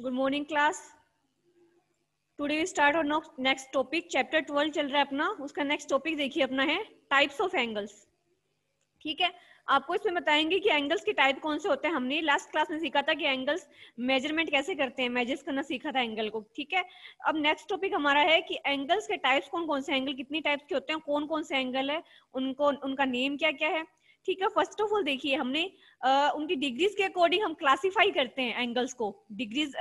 Good morning class today start और next topic chapter twelve चल रहा है अपना उसका नेक्स्ट टॉपिक देखिए अपना है टाइप्स ऑफ एंगल्स ठीक है आपको इसमें बताएंगे कि एंगल्स के टाइप कौन से होते हैं हमने लास्ट क्लास में सीखा था कि एंगल्स मेजरमेंट कैसे करते हैं मेजर्स करना सीखा था एंगल को ठीक है अब नेक्स्ट टॉपिक हमारा है कि एंगल्स के टाइप्स कौन कौन से एंगल कितनी टाइप्स के होते हैं कौन कौन से एंगल है उनको उनका नेम क्या क्या है ठीक है फर्स्ट ऑफ ऑल देखिए हमने आ, उनकी डिग्रीज के अकॉर्डिंग हम क्लासिफाई करते हैं एंगल्स को डिग्रीज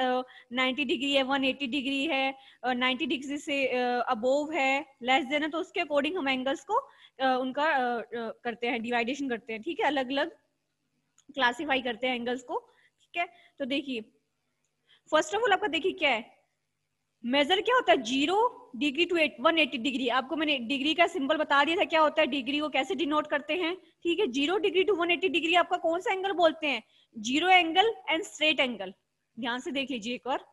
नाइन्टी डिग्री है वन डिग्री है नाइन्टी डिग्री से अबोव है लेस देन है तो उसके अकॉर्डिंग हम एंगल्स को आ, उनका आ, करते हैं डिवाइडेशन करते हैं ठीक है अलग अलग क्लासीफाई करते हैं एंगल्स को ठीक है तो देखिए फर्स्ट ऑफ ऑल आपका देखिए क्या है मेजर क्या होता है zero degree to eight one eighty degree आपको मैंने डिग्री का सिंबल बता दिया था क्या होता है डिग्री को कैसे डिनोट करते हैं ठीक है zero degree to one eighty degree आपका कौन सा एंगल बोलते हैं zero angle and straight angle ध्यान से देख लीजिए एक और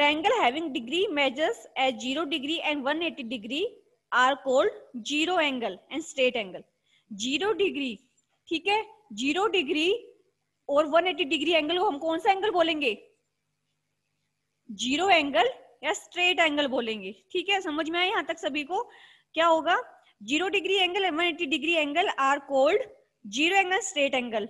angle having degree measures measures zero degree and one eighty degree are called zero angle and straight angle zero degree ठीक है जीरो डिग्री और 180 डिग्री एंगल को हम कौन सा एंगल बोलेंगे जीरो एंगल या स्ट्रेट एंगल बोलेंगे ठीक है समझ में आए यहाँ तक सभी को क्या होगा zero degree angle one eighty degree angle are called zero angle straight angle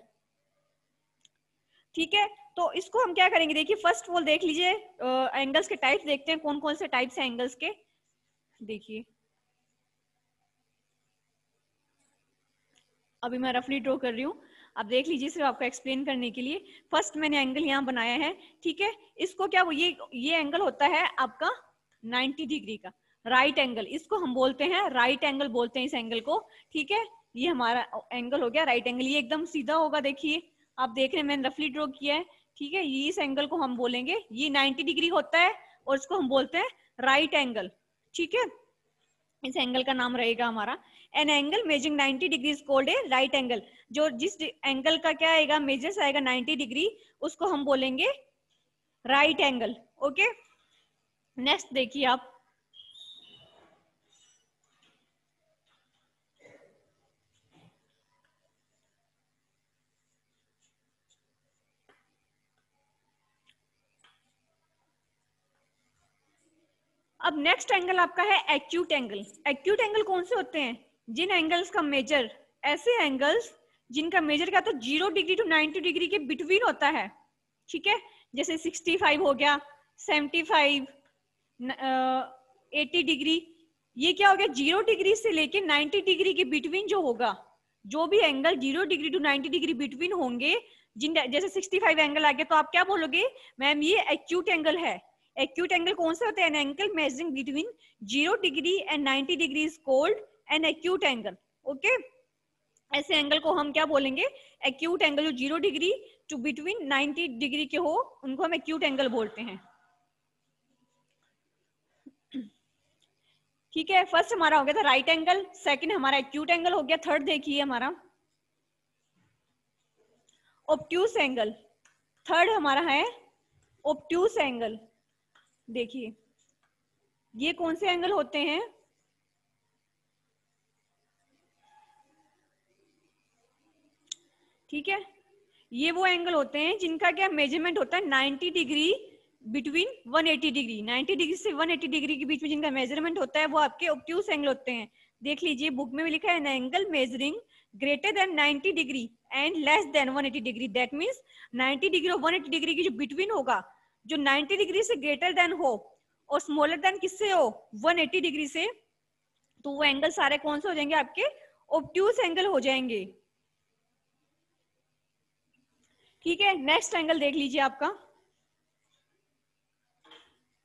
ठीक है तो इसको हम क्या करेंगे देखिए फर्स्ट ऑल देख लीजिए एंगल्स के टाइप्स देखते हैं कौन कौन से टाइप्स हैं एंगल्स के देखिए अभी मैं रफली ड्रॉ कर रही हूँ आप देख लीजिए सिर्फ आपको एक्सप्लेन करने के लिए फर्स्ट मैंने एंगल यहाँ बनाया है ठीक है इसको क्या वो ये ये एंगल होता है आपका 90 डिग्री का राइट right एंगल इसको हम बोलते हैं राइट right एंगल बोलते हैं इस एंगल को ठीक है ये हमारा एंगल हो गया राइट right एंगल ये एकदम सीधा होगा देखिए आप देख रहे हैं मैंने रफली ड्रॉ किया है ठीक है ये इस एंगल को हम बोलेंगे ये 90 डिग्री होता है और इसको हम बोलते हैं राइट एंगल ठीक है इस एंगल का नाम रहेगा हमारा an angle measuring 90 degree called a right angle जो जिस एंगल का क्या आएगा मेजर आएगा 90 डिग्री उसको हम बोलेंगे राइट एंगल ओके नेक्स्ट देखिए आप अब नेक्स्ट एंगल आपका है एक्यूट एंगल एक्यूट एंगल कौन से होते हैं जिन एंगल्स का मेजर ऐसे एंगल्स जिनका मेजर क्या तो zero degree to ninety degree के बिटवीन होता है ठीक है जैसे सिक्सटी फाइव हो गया सेवेंटी फाइव एटी डिग्री ये क्या हो गया जीरो डिग्री से लेके नाइन्टी डिग्री के बिटवीन जो होगा जो भी angle zero degree to ninety degree between होंगे जिन जैसे सिक्सटी फाइव एंगल आ गया तो आप क्या बोलोगे मैम ये एक्यूट एंगल है एक्यूट एंगल कौन सा होता है an angle measuring between zero degree and ninety degree is called an acute angle ऐसे एंगल को हम क्या बोलेंगे एक्यूट एंगल जो zero degree to between ninety degree के हो उनको हम एक्यूट एंगल बोलते हैं ठीक है फर्स्ट हमारा हो गया था राइट एंगल सेकंड हमारा एक्यूट एंगल हो गया थर्ड देखिए हमारा ऑप्ट्यूस एंगल थर्ड हमारा है ऑप्ट्यूस एंगल देखिए ये कौन से एंगल होते हैं ठीक है ये वो एंगल होते हैं जिनका क्या मेजरमेंट होता है 90 डिग्री बिटवीन 180 डिग्री 90 डिग्री से 180 डिग्री के बीच में जिनका मेजरमेंट होता है वो आपके ऑप्टिव एंगल होते हैं देख लीजिए बुक में भी लिखा है angle measuring greater than 90 degree and less than 180 degree that means 90 degree और 180 डिग्री की जो बिटवीन होगा जो 90 डिग्री से ग्रेटर देन हो और स्मॉलर देन किससे हो 180 डिग्री से तो वो एंगल सारे कौन से हो जाएंगे आपके ऑप्ट्यूज एंगल हो जाएंगे ठीक है नेक्स्ट एंगल देख लीजिए आपका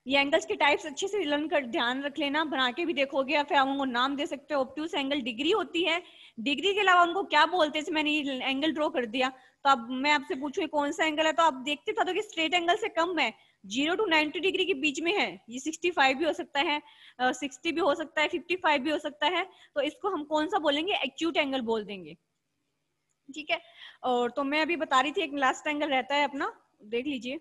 ये एंगल्स के टाइप्स अच्छे से लर्न कर ध्यान रख लेना बना के भी देखोगे या फिर आप उनको नाम दे सकते हो ऑप्टूस एंगल डिग्री होती है डिग्री के अलावा उनको क्या बोलते हैं मैंने ये एंगल ड्रॉ कर दिया तो अब मैं आपसे पूछू कौन सा एंगल है तो आप देखते था तो कि स्ट्रेट एंगल से कम है जीरो टू नाइनटी डिग्री के बीच में है ये सिक्सटी फाइव भी हो सकता है सिक्सटी uh, भी हो सकता है फिफ्टी फाइव भी हो सकता है तो इसको हम कौन सा बोलेंगे एक्यूट एंगल बोल देंगे ठीक है और तो मैं अभी बता रही थी एक लास्ट एंगल रहता है अपना देख लीजिए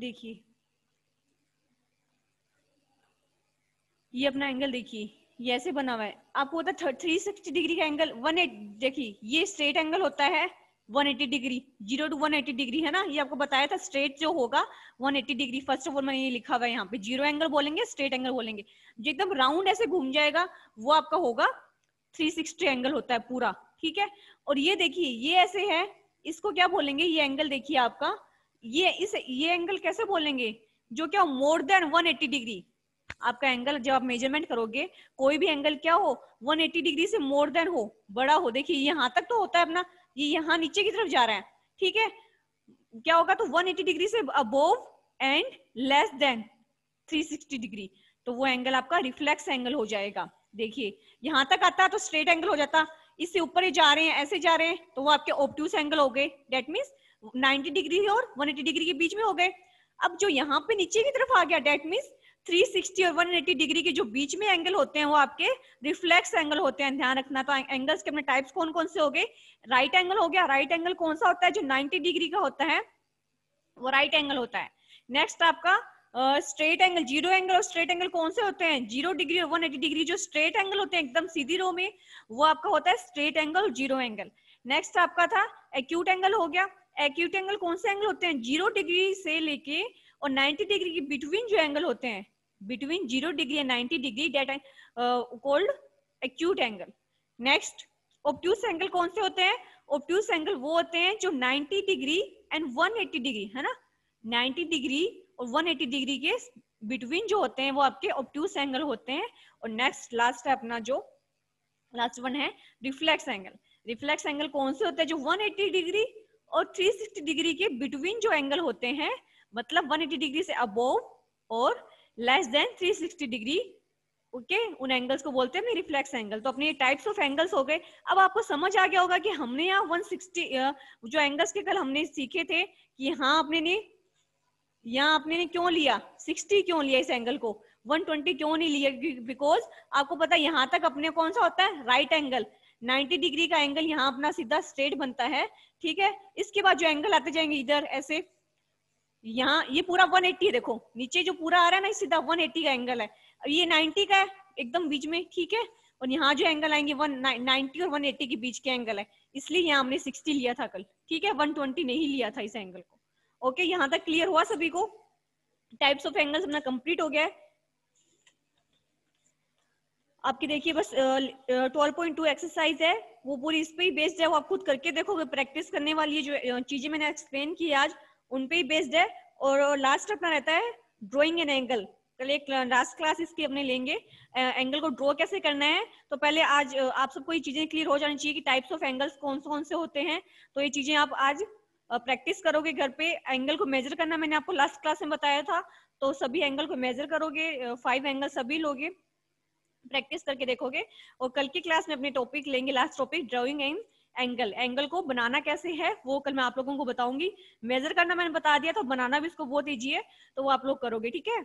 देखिए ये अपना एंगल देखिए ये ऐसे बना हुआ है आपको होता है थ्री सिक्सटी डिग्री का एंगल वन एट देखिए ये स्ट्रेट एंगल होता है 180 डिग्री जीरो टू 180 डिग्री है ना ये आपको बताया था स्ट्रेट जो होगा 180 डिग्री फर्स्ट ऑफ ऑल मैंने ये लिखा हुआ है यहाँ पे जीरो एंगल बोलेंगे स्ट्रेट एंगल बोलेंगे जो एकदम राउंड ऐसे घूम जाएगा वो आपका होगा 360 एंगल होता है पूरा ठीक है और ये देखिए ये ऐसे है इसको क्या बोलेंगे ये एंगल देखिए आपका ये इस ये एंगल कैसे बोलेंगे जो क्या मोर देन 180 डिग्री आपका एंगल जब आप मेजरमेंट करोगे कोई भी एंगल क्या हो 180 डिग्री से मोर देन हो बड़ा हो देखिए यहाँ तक तो होता है अपना ये यहाँ नीचे की तरफ जा रहा है ठीक है क्या होगा तो 180 डिग्री से above and less than 360 degree तो वो एंगल आपका रिफ्लेक्स एंगल हो जाएगा देखिए यहाँ तक आता है तो स्ट्रेट एंगल हो जाता इससे ऊपर ही जा रहे हैं ऐसे जा रहे हैं तो वो आपके ओप्टूस एंगल हो गए डेट मीन्स 90 डिग्री और 180 डिग्री के बीच में हो गए अब जो यहाँ पे नीचे की तरफ आ गया डेट मीन 360 और 180 डिग्री के जो बीच में एंगल होते हैं वो आपके रिफ्लेक्स एंगल होते हैं ध्यान रखना तो एंगल्स के अपने टाइप्स कौन कौन से हो गए राइट एंगल हो गया राइट एंगल कौन सा होता है जो 90 डिग्री का होता है वो राइट एंगल होता है नेक्स्ट आपका स्ट्रेट एंगल जीरो एंगल और स्ट्रेट एंगल कौन से होते हैं जीरो डिग्री और वन डिग्री जो स्ट्रेट एंगल होते हैं एकदम सीधी रो में वो आपका होता है स्ट्रेट एंगल और जीरो एंगल नेक्स्ट आपका था एक्यूट एंगल हो गया एक्यूट एंगल कौन से एंगल होते हैं जीरो डिग्री से लेके और 90 डिग्री के बिटवीन जो एंगल होते हैं between zero degree and 90 degree that called acute angle next obtuse angle कौन से होते हैं ऑप्ट्यूस एंगल वो होते हैं जो 90 degree and one eighty degree है ना 90 डिग्री और वन एट्टी डिग्री के बिटवीन जो होते हैं वो आपके ऑप्ट्यूस एंगल होते हैं और नेक्स्ट लास्ट है अपना जो लास्ट वन है रिफ्लेक्स एंगल रिफ्लेक्स एंगल कौन से होते हैं जो वन एट्टी डिग्री और 360 डिग्री के बिटवीन जो एंगल होते हैं मतलब 180 डिग्री से अबोव और less than 360 degree okay okay? उन एंगल्स को बोलते हैं रिफ्लेक्स एंगल तो अपने टाइप्स ऑफ एंगल्स हो गए अब आपको समझ आ गया होगा कि हमने यहाँ 160 जो एंगल्स के कल हमने सीखे थे कि हाँ आपने ने यहाँ आपने ने क्यों लिया 60 क्यों लिया इस एंगल को 120 क्यों नहीं लिया बिकॉज आपको पता यहाँ तक अपने कौन सा होता है राइट right एंगल 90 डिग्री का एंगल यहाँ अपना सीधा स्ट्रेट बनता है ठीक है इसके बाद जो एंगल आते जाएंगे इधर ऐसे यहाँ ये पूरा 180 है देखो नीचे जो पूरा आ रहा है ना सीधा 180 का एंगल है अब ये 90 का है एकदम बीच में ठीक है और यहाँ जो एंगल आएंगे वन नाइनटी और वन के बीच के एंगल है इसलिए यहाँ हमने सिक्सटी लिया था कल ठीक है वन नहीं लिया था इस एंगल को ओके यहाँ तक क्लियर हुआ सभी को टाइप्स ऑफ एंगल्स अपना कंप्लीट हो गया है आपकी देखिए बस ट्वेल्व पॉइंट टू एक्सरसाइज है वो पूरी इस पे ही बेस्ड है वो आप खुद करके देखो प्रैक्टिस करने वाली जो चीजें मैंने एक्सप्लेन की आज उन पे ही बेस्ड है और लास्ट अपना रहता है ड्रॉइंग एन एंगल कल एक लास्ट क्लास इसकी अपने लेंगे एंगल को ड्रॉ कैसे करना है तो पहले आज आप सबको ये चीजें क्लियर हो जानी चाहिए कि टाइप्स ऑफ एंगल्स कौन से कौन से होते हैं तो ये चीजें आप आज प्रैक्टिस करोगे घर पे एंगल को मेजर करना मैंने आपको लास्ट क्लास में बताया था तो सभी एंगल को मेजर करोगे फाइव एंगल सभी लोगे प्रैक्टिस करके देखोगे और कल की क्लास में अपने टॉपिक लेंगे last topic drawing and angle angle को बनाना कैसे है वो कल मैं आप लोगों को बताऊंगी मेजर करना मैंने बता दिया तो बनाना भी इसको बहुत ईजी है तो वो आप लोग करोगे ठीक है